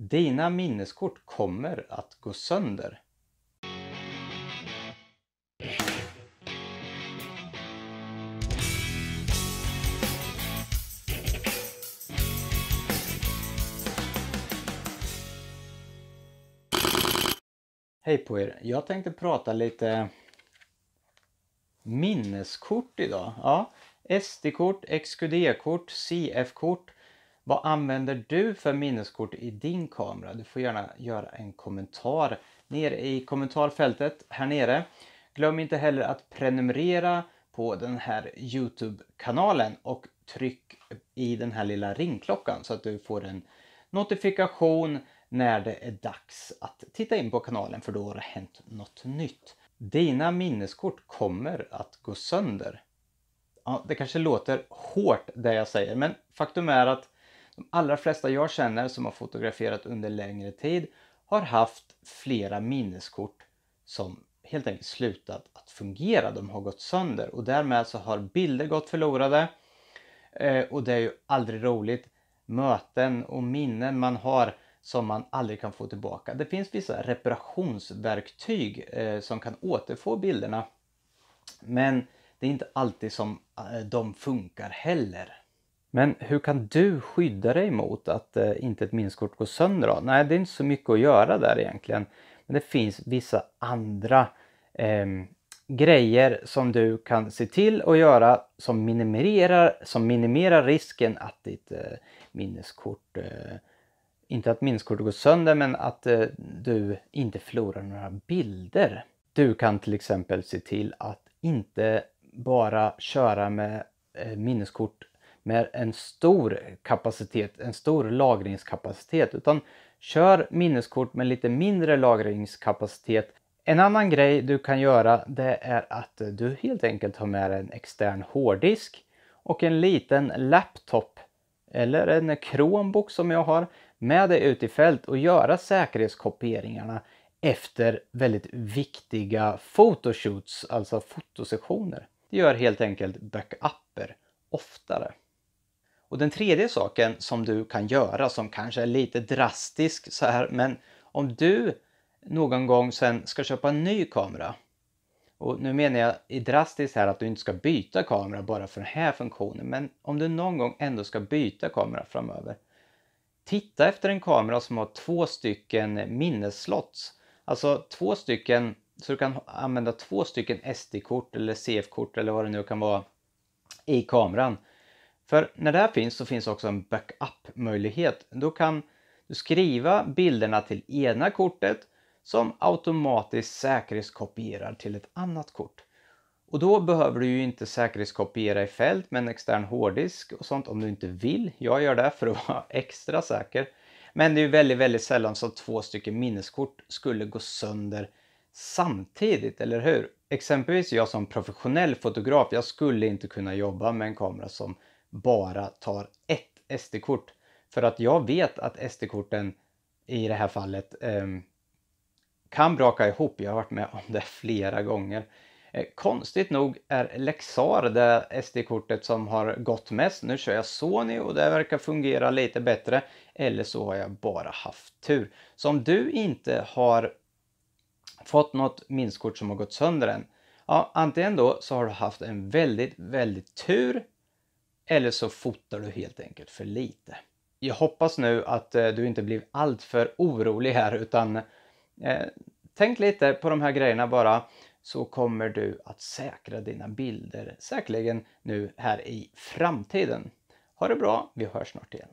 Dina minneskort kommer att gå sönder. Hej på er! Jag tänkte prata lite minneskort idag. Ja, SD-kort, XQD-kort, CF-kort vad använder du för minneskort i din kamera? Du får gärna göra en kommentar nere i kommentarfältet här nere. Glöm inte heller att prenumerera på den här Youtube-kanalen och tryck i den här lilla ringklockan så att du får en notifikation när det är dags att titta in på kanalen för då har det hänt något nytt. Dina minneskort kommer att gå sönder. Ja, det kanske låter hårt det jag säger men faktum är att de allra flesta jag känner som har fotograferat under längre tid har haft flera minneskort som helt enkelt slutat att fungera. De har gått sönder och därmed så har bilder gått förlorade. Eh, och det är ju aldrig roligt. Möten och minnen man har som man aldrig kan få tillbaka. Det finns vissa reparationsverktyg eh, som kan återfå bilderna. Men det är inte alltid som eh, de funkar heller. Men hur kan du skydda dig mot att eh, inte ett minneskort går sönder? Då? Nej, det är inte så mycket att göra där egentligen. Men det finns vissa andra eh, grejer som du kan se till att göra som minimerar, som minimerar risken att ditt eh, minneskort, eh, inte att minneskortet går sönder, men att eh, du inte förlorar några bilder. Du kan till exempel se till att inte bara köra med eh, minneskort med en stor kapacitet, en stor lagringskapacitet utan kör minneskort med lite mindre lagringskapacitet. En annan grej du kan göra det är att du helt enkelt har med en extern hårddisk och en liten laptop eller en Chromebook som jag har med dig ut i fält och göra säkerhetskopieringarna efter väldigt viktiga photoshoots, alltså fotosessioner. Det gör helt enkelt backupper oftare. Och den tredje saken som du kan göra som kanske är lite drastisk så här men om du någon gång sen ska köpa en ny kamera och nu menar jag i drastiskt här att du inte ska byta kamera bara för den här funktionen men om du någon gång ändå ska byta kamera framöver Titta efter en kamera som har två stycken minnesslott. Alltså två stycken, så du kan använda två stycken SD-kort eller CF-kort eller vad det nu kan vara i kameran. För när det här finns så finns också en backup-möjlighet. Då kan du skriva bilderna till ena kortet som automatiskt säkerhetskopierar till ett annat kort. Och då behöver du ju inte säkerhetskopiera i fält med en extern hårddisk och sånt om du inte vill. Jag gör det för att vara extra säker. Men det är ju väldigt, väldigt sällan som två stycken minneskort skulle gå sönder samtidigt, eller hur? Exempelvis jag som professionell fotograf, jag skulle inte kunna jobba med en kamera som bara tar ett SD-kort. För att jag vet att SD-korten i det här fallet eh, kan braka ihop. Jag har varit med om det flera gånger. Eh, konstigt nog är Lexar det SD-kortet som har gått mest. Nu kör jag Sony och det verkar fungera lite bättre. Eller så har jag bara haft tur. Så om du inte har fått något minskort som har gått sönder än. Ja, antingen då så har du haft en väldigt, väldigt tur eller så fotar du helt enkelt för lite. Jag hoppas nu att eh, du inte blir alltför orolig här utan eh, tänk lite på de här grejerna bara så kommer du att säkra dina bilder säkerligen nu här i framtiden. Ha det bra, vi hörs snart igen.